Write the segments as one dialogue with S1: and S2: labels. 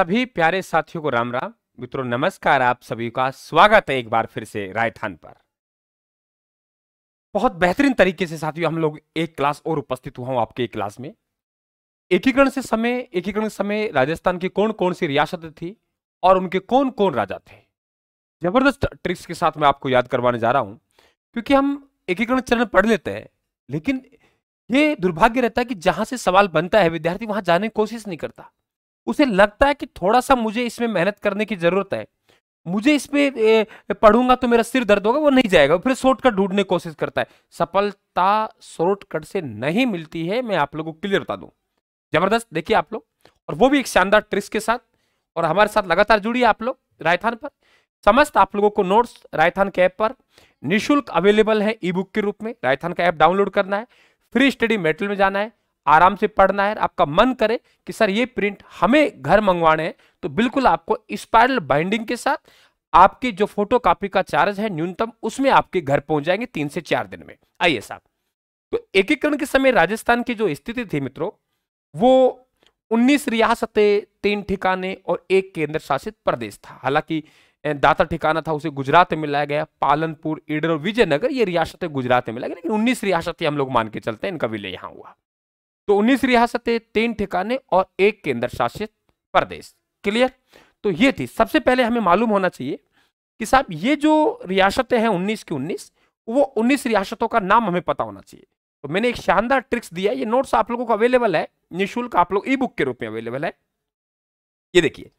S1: सभी प्यारे साथियों को राम राम मित्रों नमस्कार आप सभी का स्वागत है एक बार फिर से रायथान पर बहुत बेहतरीन तरीके से साथियों हम लोग एक क्लास और उपस्थित हुआ हूं आपके एक क्लास में एकीकरण से समय एकीकरण समय राजस्थान की कौन कौन सी रियासत थी और उनके कौन कौन राजा थे जबरदस्त ट्रिक्स के साथ मैं आपको याद करवाने जा रहा हूं क्योंकि हम एकीकरण चरण पढ़ लेते हैं लेकिन ये दुर्भाग्य रहता है कि जहां से सवाल बनता है विद्यार्थी वहां जाने की कोशिश नहीं करता उसे लगता है कि थोड़ा सा मुझे इसमें मेहनत करने की जरूरत है मुझे इसमें पढ़ूंगा तो मेरा सिर दर्द होगा वो नहीं जाएगा फिर शॉर्टकट ढूंढने की कोशिश करता है सफलता शॉर्टकट से नहीं मिलती है मैं आप लोगों को क्लियर बता दूं जबरदस्त देखिए आप लोग और वो भी एक शानदार ट्रिक्स के साथ और हमारे साथ लगातार जुड़िए आप लोग रायथान पर समस्त आप लोगों को नोट्स रायथान के ऐप पर निःशुल्क अवेलेबल है ई बुक के रूप में रायथान का ऐप डाउनलोड करना है फ्री स्टडी मेटल में जाना है आराम से पढ़ना है आपका मन करे कि सर ये प्रिंट हमें घर मंगवाने हैं तो बिल्कुल आपको स्पायरल बाइंडिंग के साथ आपके जो फोटो कॉपी का चार्ज है न्यूनतम उसमें आपके घर पहुंच जाएंगे तीन से चार दिन में आइए साहब तो एकीकरण के समय राजस्थान की जो स्थिति थी मित्रों वो उन्नीस रियासतें तीन ठिकाने और एक केंद्र शासित प्रदेश था हालांकि दाता ठिकाना था उसे गुजरात में लाया गया पालनपुर ईडर और विजयनगर ये रियासतें गुजरात में लाई गई लेकिन 19 रियासतें हम लोग मान के चलते हैं इनका विलय यहाँ हुआ तो 19 रियासतें तीन ठिकाने और एक केंद्र शासित प्रदेश क्लियर तो ये थी सबसे पहले हमें मालूम होना चाहिए कि साहब ये जो रियासतें हैं उन्नीस की उन्नीस वो उन्नीस रियासतों का नाम हमें पता होना चाहिए तो मैंने एक शानदार ट्रिक्स दिया ये नोट्स आप लोगों को अवेलेबल है निःशुल्क आप लोग ई बुक के रूप में अवेलेबल है ये देखिए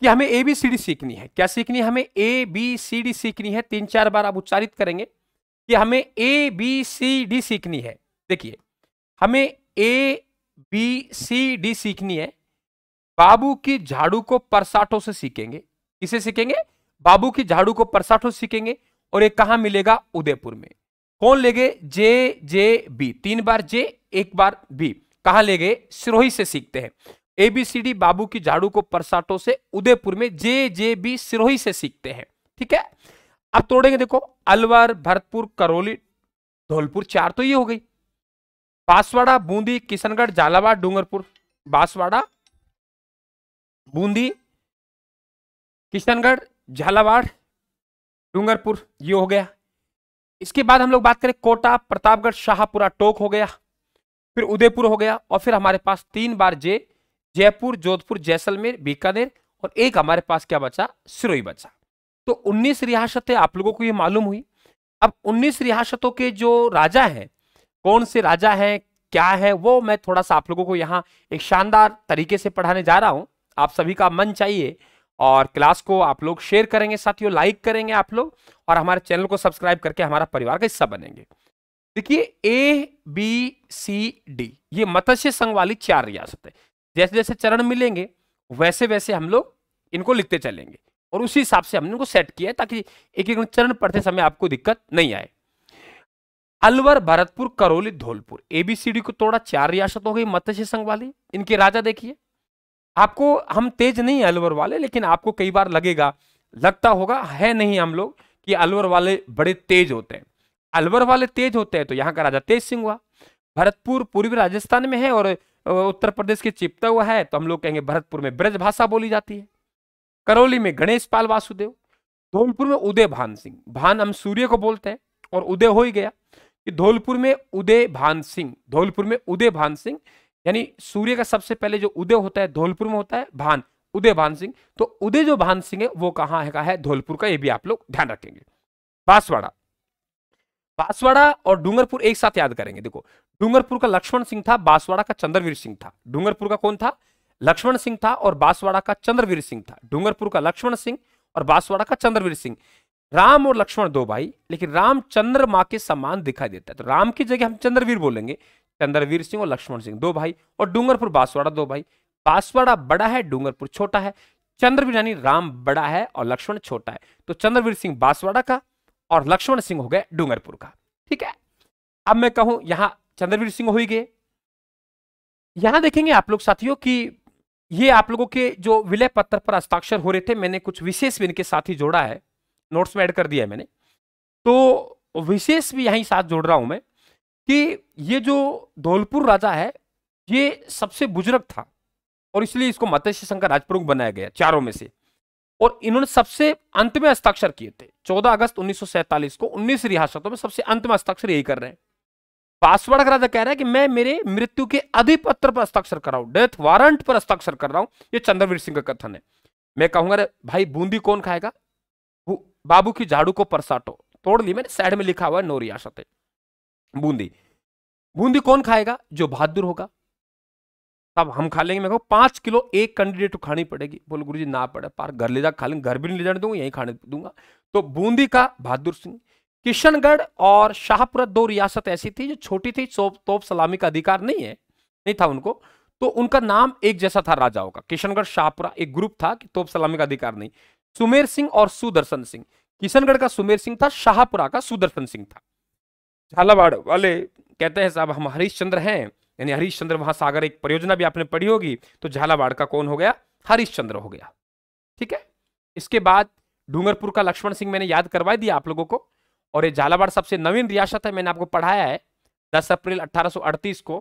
S1: कि हमें ए बी सी डी सीखनी है क्या सीखनी है हमें ए बी सी डी सीखनी है तीन चार बार आप उच्चारित करेंगे कि हमें ए बी सी डी सीखनी है देखिए हमें ए बी सी डी सीखनी है बाबू की झाड़ू को परसाठों से सीखेंगे किसे सीखेंगे बाबू की झाड़ू को परसाठों से सीखेंगे और ये कहा मिलेगा उदयपुर में कौन लेंगे जे जे बी तीन बार जे एक बार बी कहा लेंगे सिरोही से सीखते हैं ए बी सी डी बाबू की झाड़ू को परसाठों से उदयपुर में जे जे बी सिरोही से सीखते हैं ठीक है अब तोड़ेंगे देखो अलवर भरतपुर करौली धौलपुर चार तो ये हो गई बांसवाड़ा बूंदी किशनगढ़ झालावाड़ डूंगरपुर बांसवाड़ा बूंदी किशनगढ़ झालावाड़ डूंगरपुर ये हो गया इसके बाद हम लोग बात करें कोटा प्रतापगढ़ शाहपुरा टोक हो गया फिर उदयपुर हो गया और फिर हमारे पास तीन बार जे जयपुर जोधपुर जैसलमेर बीकानेर और एक हमारे पास क्या बचा सिरोही बचा तो 19 रियासतें आप लोगों को ये मालूम हुई अब 19 रियासतों के जो राजा हैं कौन से राजा हैं क्या है वो मैं थोड़ा सा आप लोगों को यहाँ एक शानदार तरीके से पढ़ाने जा रहा हूँ आप सभी का मन चाहिए और क्लास को आप लोग शेयर करेंगे साथियों लाइक करेंगे आप लोग और हमारे चैनल को सब्सक्राइब करके हमारा परिवार का हिस्सा बनेंगे देखिए ए बी सी डी ये मत्स्य संघ वाली चार रियासतें जैसे जैसे चरण मिलेंगे वैसे वैसे हम लोग इनको लिखते चलेंगे और उसी हिसाब से हमने इनको सेट किया है ताकि एक एक चरण पढ़ते समय आपको दिक्कत नहीं आए अलवर भरतपुर करौली धौलपुर एबीसीडी को तोड़ा चार रियासत हो गई मत्स्य संघ वाली इनके राजा देखिए आपको हम तेज नहीं अलवर वाले लेकिन आपको कई बार लगेगा लगता होगा है नहीं हम लोग कि अलवर वाले बड़े तेज होते हैं अलवर वाले तेज होते हैं तो यहाँ का राजा तेज सिंह हुआ भरतपुर पूर्वी राजस्थान में है और उत्तर प्रदेश के चिपता हुआ है तो हम लोग कहेंगे भरतपुर में ब्रज भाषा बोली जाती है करौली में गणेश पाल वासुदेव धौलपुर में उदय भान सिंह भान हम सूर्य को बोलते हैं और उदय हो ही गया कि धौलपुर में उदय भान सिंह धौलपुर में उदय भान सिंह यानी सूर्य का सबसे पहले जो उदय होता है धौलपुर में होता है भान उदय भान सिंह तो उदय जो भान सिंह है वो कहाँ है का है धौलपुर का ये भी आप लोग ध्यान रखेंगे बांसवाड़ा बांसवाड़ा और डूंगरपुर एक साथ याद करेंगे देखो डूंगरपुर का लक्ष्मण सिंह था बांसवाड़ा का चंद्रवीर सिंह था डूंगरपुर का कौन था लक्ष्मण सिंह था और बांसवाड़ा का चंद्रवीर सिंह था डूंगरपुर का लक्ष्मण सिंह और बांसवाड़ा का चंद्रवीर सिंह राम और लक्ष्मण दो भाई लेकिन राम चंद्रमा के समान दिखाई देता है तो राम की जगह हम चंद्रवीर बोलेंगे चंद्रवीर सिंह और लक्ष्मण सिंह दो भाई और डूंगरपुर बांसवाड़ा दो भाई बांसवाड़ा बड़ा है डूंगरपुर छोटा है चंद्रवीर यानी राम बड़ा है और लक्ष्मण छोटा है तो चंद्रवीर सिंह बांसवाड़ा का और लक्ष्मण सिंह हो गए डूंगरपुर का ठीक है अब मैं कहूं यहां चंद्रवीर सिंह हो ही गए यहां देखेंगे आप लोग साथियों कि ये आप लोगों के जो विलय पत्र पर हस्ताक्षर हो रहे थे मैंने कुछ विशेष भी इनके साथ ही जोड़ा है नोट्स में ऐड कर दिया है मैंने तो विशेष भी यहीं साथ जोड़ रहा हूं मैं कि ये जो धौलपुर राजा है ये सबसे बुजुर्ग था और इसलिए इसको मत्स्य संघ का राजप्रमुख बनाया गया चारों में से और इन्होंने सबसे अंत में हस्ताक्षर किए थे 14 अगस्त उन्नीस को 19 रियासतों में सबसे अंत में हस्ताक्षर यही कर रहे हैं पासवर्ड राजा कह रहा है कि मैं मेरे मृत्यु के अधिपत्र पर हस्ताक्षर कर रहा हूं डेथ वारंट पर हस्ताक्षर कर रहा हूं ये चंद्रवीर सिंह का कथन है मैं कहूंगा भाई बूंदी कौन खाएगा बाबू की झाड़ू को परसाटो तोड़ ली मैंने साइड में लिखा हुआ है नोरिया सते बूंदी बूंदी कौन खाएगा जो बहादुर होगा तब हम खा लेंगे मेरे को पांच किलो एक कैंडिडेट को खानी पड़ेगी बोलो गुरु जी ना पड़े पार घर ले जा खा लेंगे घर भी नहीं ले जाने दूंगा यहीं खाने दूंगा तो बूंदी का बहादुर सिंह किशनगढ़ और शाहपुरा दो रियासत ऐसी थी जो छोटी थी तोप सलामी का अधिकार नहीं है नहीं था उनको तो उनका नाम एक जैसा था राजाओं का किशनगढ़ शाहपुरा एक ग्रुप था कि तोप सलामी का अधिकार नहीं सुमेर सिंह और सुदर्शन सिंह किशनगढ़ का सुमेर सिंह था शाहपुरा का सुदर्शन सिंह था झालावाड़ वाले कहते हैं साहब हम हरीशचंद्र हैं यानी हरीशचंद्र महासागर एक परियोजना भी आपने पढ़ी होगी तो झालावाड़ का कौन हो गया हरीशचंद्र हो गया ठीक है इसके बाद डूंगरपुर का लक्ष्मण सिंह मैंने याद करवा दिया आप लोगों को और ये झालावाड़ सबसे नवीन रियासत है मैंने आपको पढ़ाया है दस अप्रैल 1838 को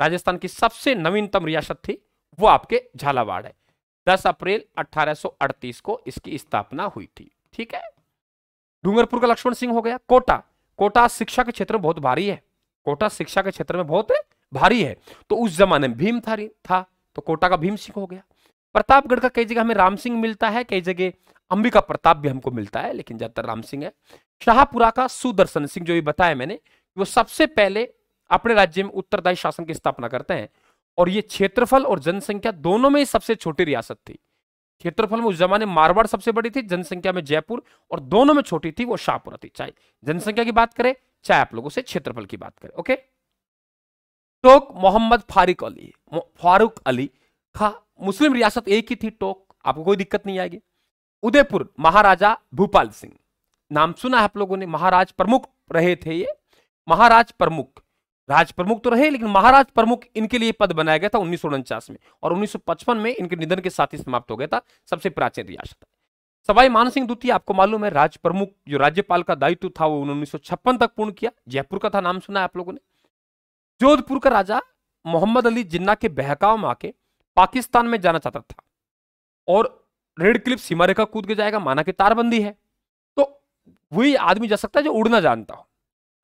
S1: राजस्थान की सबसे नवीनतम रियासत थी वो आपके झालावाड़ है 10 अप्रैल 1838 को इसकी स्थापना हुई थी ठीक है डूंगरपुर का लक्ष्मण सिंह हो गया कोटा कोटा शिक्षा के क्षेत्र में बहुत भारी है कोटा शिक्षा के क्षेत्र में बहुत भारी है तो उस जमाने में भीम था, था तो कोटा का भीम सिंह हो गया प्रतापगढ़ का कई जगह हमें राम सिंह मिलता है कई जगह अंबिका प्रताप भी हमको मिलता है लेकिन ज्यादातर राम सिंह है शाहपुरा का सुदर्शन सिंह जो भी बताया मैंने वो सबसे पहले अपने राज्य में उत्तरदायी शासन की स्थापना करते हैं और ये क्षेत्रफल और जनसंख्या दोनों में ही सबसे छोटी रियासत थी क्षेत्रफल में उस जमाने मारवाड़ सबसे बड़ी थी जनसंख्या में जयपुर और दोनों में छोटी थी वो शाहपुरा थी चाहे जनसंख्या की बात करें चाहे आप लोगों से क्षेत्रफल की बात करें ओके टोक मोहम्मद फारूक अली फारूक अली खा मुस्लिम रियासत एक ही थी टोक आपको कोई दिक्कत नहीं आएगी उदयपुर महाराजा भूपाल सिंह नाम सुना है आप लोगों ने महाराज प्रमुख रहे थे ये महाराज प्रमुख राज प्रमुख तो रहे लेकिन महाराज प्रमुख इनके लिए पद बनाया गया था उन्नीस में और 1955 में इनके निधन के साथ ही समाप्त हो गया था सबसे प्राचीन रियासत सवाई मान सिंह द्वितीय आपको मालूम है राज प्रमुख जो राज्यपाल का दायित्व था वो उन्नीस तक पूर्ण किया जयपुर का था नाम सुना है आप लोगों ने जोधपुर का राजा मोहम्मद अली जिन्ना के बहकाव में आके पाकिस्तान में जाना चाहता था और रेड क्लिप सीमा रेखा कूद के जाएगा माना कि तारबंदी है तो वही आदमी जा सकता है जो उड़ना जानता हो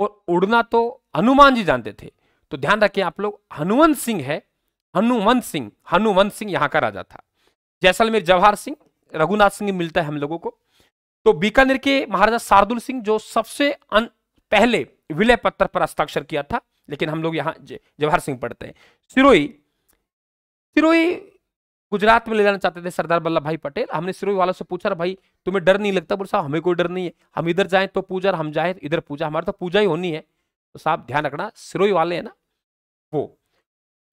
S1: और उड़ना तो हनुमान जी जानते थे तो ध्यान रखिए आप लोग हनुमंत सिंह है हनुमंत सिंह हनुमंत सिंह यहां का राजा था जैसलमेर जवाहर सिंह रघुनाथ सिंह मिलता है हम लोगों को तो बीकानेर के महाराजा शार्दुल सिंह जो सबसे पहले विलय पत्र पर हस्ताक्षर किया था लेकिन हम लोग यहां जवाहर सिंह पढ़ते हैं सिरोही सिरोही गुजरात में ले जाना चाहते थे सरदार वल्लभ भाई पटेल हमने सिरोही वालों से पूछा भाई तुम्हें डर नहीं लगता बोल साहब हमें कोई डर नहीं है हम इधर जाए तो पूजा हम जाए इधर पूजा हमारे तो पूजा ही होनी है तो साहब ध्यान रखना सिरोही वाले है ना वो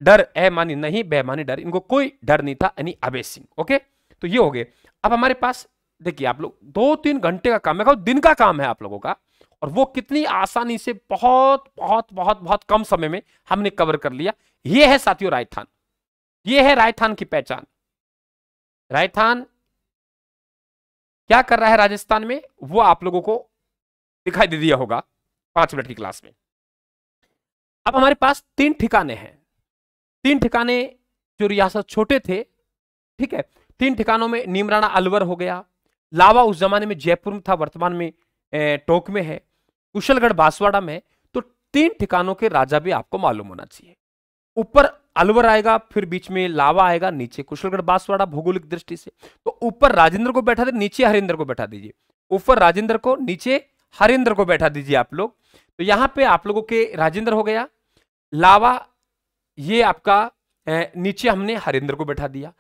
S1: डर ए मानी नहीं बेमानी डर इनको कोई डर नहीं था यानी अभय सिंह ओके तो ये हो गए अब हमारे पास देखिए आप लोग दो तीन घंटे का काम है दिन का काम है आप लोगों का और वो कितनी आसानी से बहुत बहुत बहुत बहुत कम समय में हमने कवर कर लिया ये है साथियों राजस्थान ये है राजस्थान की पहचान राजस्थान क्या कर रहा है राजस्थान में वो आप लोगों को दिखाई दे दिया होगा पांच मिनट की क्लास में अब हमारे पास तीन ठिकाने हैं तीन ठिकाने जो रियासत छोटे थे ठीक है तीन ठिकानों में नीमराना अलवर हो गया लावा उस जमाने में जयपुर में था वर्तमान में टोंक में है कुशलगढ़ बांसवाड़ा में तो तीन ठिकानों के राजा भी आपको मालूम होना चाहिए ऊपर अलवर आएगा फिर बीच में लावा आएगा नीचे कुशलगढ़ बांसवाड़ा भौगोलिक दृष्टि से तो ऊपर राजेंद्र को बैठा दे नीचे हरिंद्र को बैठा दीजिए ऊपर राजेंद्र को नीचे हरिंद्र को बैठा दीजिए आप लोग तो यहाँ पे आप लोगों के राजेंद्र हो गया लावा ये आपका नीचे हमने हरिंद्र को बैठा दिया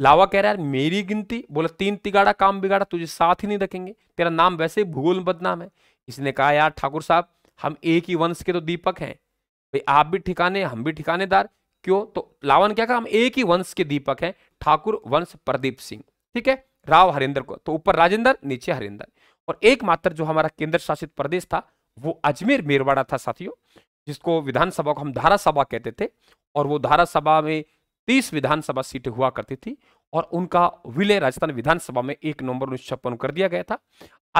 S1: लावा कह रहा है मेरी गिनती बोला तीन तिगाड़ा काम बिगाड़ा तुझे साथ ही नहीं रखेंगे तेरा नाम वैसे भूगोल बदनाम है इसने कहा यार ठाकुर साहब हम एक ही वंश के तो दीपक हैं भाई आप भी ठिकाने हम भी ठिकानेदार क्यों तो लावन क्या हम एक ही वंश के दीपक हैं ठाकुर वंश प्रदीप सिंह ठीक है राव हरिंदर को तो ऊपर राजेंद्र नीचे हरिंदर और एकमात्र जो हमारा केंद्र शासित प्रदेश था वो अजमेर मेरवाड़ा था साथियों जिसको विधानसभा को हम धारा सभा कहते थे और वो धारा सभा में तीस विधानसभा सीटें हुआ करती थी और उनका विलय राजस्थान विधानसभा में एक नवंबर उन्नीस छप्पन कर दिया गया था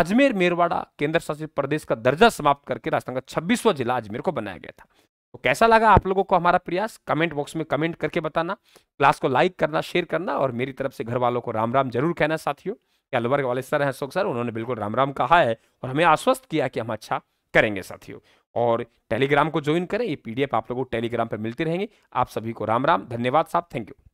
S1: अजमेर मेरवाड़ा केंद्र शासित प्रदेश का दर्जा समाप्त करके राजस्थान का छब्बीसवा जिला अजमेर को बनाया गया था तो कैसा लगा आप लोगों को हमारा प्रयास कमेंट बॉक्स में कमेंट करके बताना क्लास को लाइक करना शेयर करना और मेरी तरफ से घर वालों को राम राम जरूर कहना साथियों कि अलवर वाले सर हैं अशोक सर उन्होंने बिल्कुल राम राम कहा है और हमें आश्वस्त किया कि हम अच्छा करेंगे साथियों और टेलीग्राम को ज्वाइन करें ये पीडीएफ आप लोगों को टेलीग्राम पर मिलते रहेंगे आप सभी को राम राम धन्यवाद साहब थैंक यू